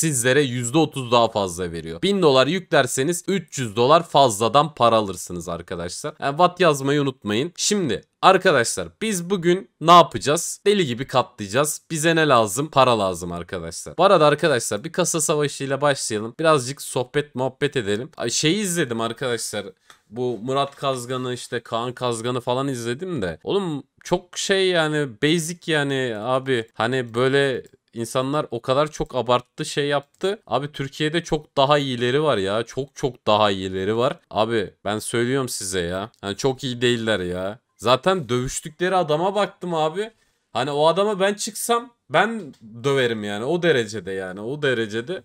sizlere %30 daha fazla veriyor. 1000 dolar yüklerseniz 300 dolar fazladan para alırsınız arkadaşlar. Yani watt yazmayı unutmayın. Şimdi Arkadaşlar biz bugün ne yapacağız? Deli gibi katlayacağız. Bize ne lazım? Para lazım arkadaşlar. Bu arada arkadaşlar bir kasa savaşıyla başlayalım. Birazcık sohbet muhabbet edelim. Şeyi izledim arkadaşlar. Bu Murat Kazgan'ı işte Kaan Kazgan'ı falan izledim de. Oğlum çok şey yani basic yani abi hani böyle insanlar o kadar çok abarttı şey yaptı. Abi Türkiye'de çok daha iyileri var ya. Çok çok daha iyileri var. Abi ben söylüyorum size ya. Yani çok iyi değiller ya. Zaten dövüştükleri adama baktım abi. Hani o adama ben çıksam ben döverim yani o derecede yani o derecede.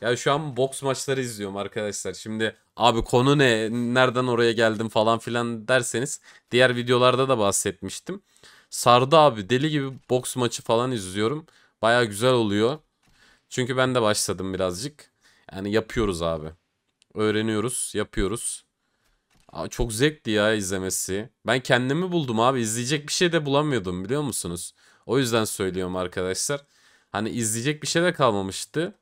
Ya şu an boks maçları izliyorum arkadaşlar. Şimdi abi konu ne? Nereden oraya geldim falan filan derseniz diğer videolarda da bahsetmiştim. Sardı abi deli gibi boks maçı falan izliyorum. Baya güzel oluyor. Çünkü ben de başladım birazcık. Yani yapıyoruz abi. Öğreniyoruz, yapıyoruz. Abi çok zevkli ya izlemesi. Ben kendimi buldum abi. İzleyecek bir şey de bulamıyordum biliyor musunuz? O yüzden söylüyorum arkadaşlar. Hani izleyecek bir şey de kalmamıştı.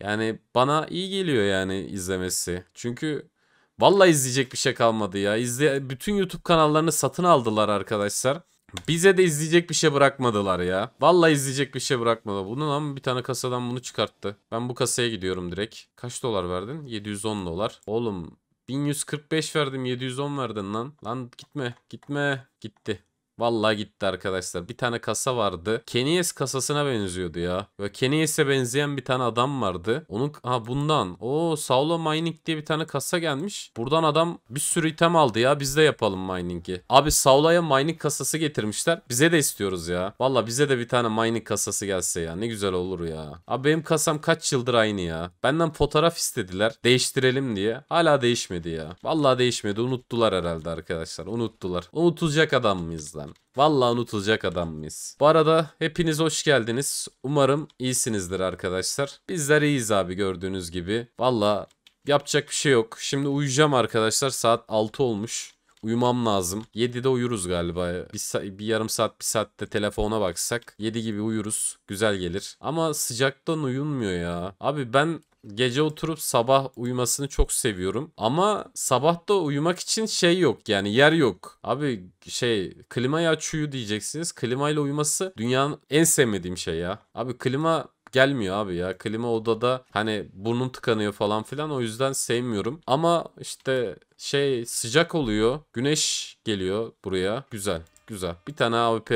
Yani bana iyi geliyor yani izlemesi. Çünkü vallahi izleyecek bir şey kalmadı ya. İzle bütün YouTube kanallarını satın aldılar arkadaşlar. Bize de izleyecek bir şey bırakmadılar ya. Vallahi izleyecek bir şey bırakmadı. Bunun ama bir tane kasadan bunu çıkarttı. Ben bu kasaya gidiyorum direkt. Kaç dolar verdin? 710 dolar. Oğlum 1145 verdim 710 verdin lan. Lan gitme gitme gitti. Vallahi gitti arkadaşlar. Bir tane kasa vardı. Kenyes kasasına benziyordu ya. Ve Kenyes'e benzeyen bir tane adam vardı. Onun ha bundan. O Saulo Mining diye bir tane kasa gelmiş. Buradan adam bir sürü item aldı ya. Biz de yapalım mining'i. Abi Saulo'ya mining kasası getirmişler. Bize de istiyoruz ya. Vallahi bize de bir tane mining kasası gelse ya. Ne güzel olur ya. Abi benim kasam kaç yıldır aynı ya. Benden fotoğraf istediler. Değiştirelim diye. Hala değişmedi ya. Vallahi değişmedi. Unuttular herhalde arkadaşlar. Unuttular. Unutulacak adam mıyız lan? lan. Vallahi unutulacak adam mıyız? Bu arada hepiniz hoş geldiniz. Umarım iyisinizdir arkadaşlar. Bizler iyiyiz abi gördüğünüz gibi. Vallahi yapacak bir şey yok. Şimdi uyuyacağım arkadaşlar. Saat 6 olmuş. Uyumam lazım. 7'de uyuruz galiba. Bir, bir yarım saat bir saatte telefona baksak 7 gibi uyuruz. Güzel gelir. Ama sıcaktan uyunmuyor ya. Abi ben gece oturup sabah uyumasını çok seviyorum. Ama sabah da uyumak için şey yok yani yer yok. Abi şey klimayı aç uyu diyeceksiniz. Klimayla uyuması dünyanın en sevmediğim şey ya. Abi klima gelmiyor abi ya. Klima odada hani burnum tıkanıyor falan filan o yüzden sevmiyorum. Ama işte şey sıcak oluyor. Güneş geliyor buraya. Güzel. Güzel. Bir tane AWP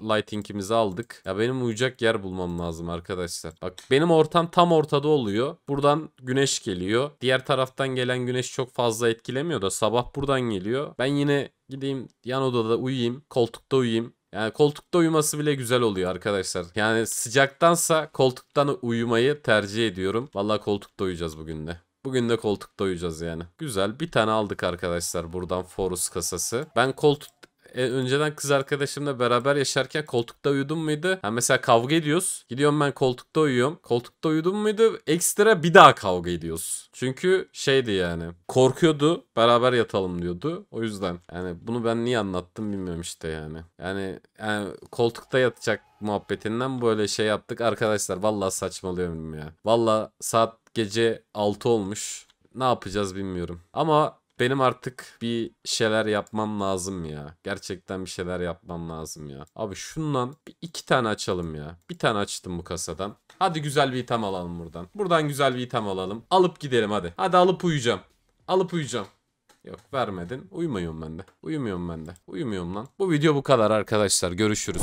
lighting'imizi aldık. Ya benim uyuyacak yer bulmam lazım arkadaşlar. Bak benim ortam tam ortada oluyor. Buradan güneş geliyor. Diğer taraftan gelen güneş çok fazla etkilemiyor da sabah buradan geliyor. Ben yine gideyim yan odada uyuyayım. Koltukta uyuyayım. Yani koltukta uyuması bile güzel oluyor arkadaşlar. Yani sıcaktansa koltuktan uyumayı tercih ediyorum. vallahi koltukta uyuyacağız bugün de. Bugün de koltukta uyuyacağız yani. Güzel bir tane aldık arkadaşlar buradan Forus kasası. Ben koltuk e, önceden kız arkadaşımla beraber yaşarken koltukta uyudun muydu? Ha, mesela kavga ediyoruz. Gidiyorum ben koltukta uyuyorum. Koltukta uyudun muydu? Ekstra bir daha kavga ediyoruz. Çünkü şeydi yani. Korkuyordu. Beraber yatalım diyordu. O yüzden yani bunu ben niye anlattım bilmiyorum işte yani. Yani, yani koltukta yatacak muhabbetinden böyle şey yaptık arkadaşlar. Vallahi saçmalıyorum ya. Vallahi saat gece 6 olmuş. Ne yapacağız bilmiyorum. Ama benim artık bir şeyler yapmam lazım ya. Gerçekten bir şeyler yapmam lazım ya. Abi şundan bir iki tane açalım ya. Bir tane açtım bu kasadan. Hadi güzel bir item alalım buradan. Buradan güzel bir item alalım. Alıp gidelim hadi. Hadi alıp uyuyacağım. Alıp uyuyacağım. Yok vermedin. Uyumuyorum ben de. Uyumuyorum ben de. Uyumuyorum lan. Bu video bu kadar arkadaşlar. Görüşürüz.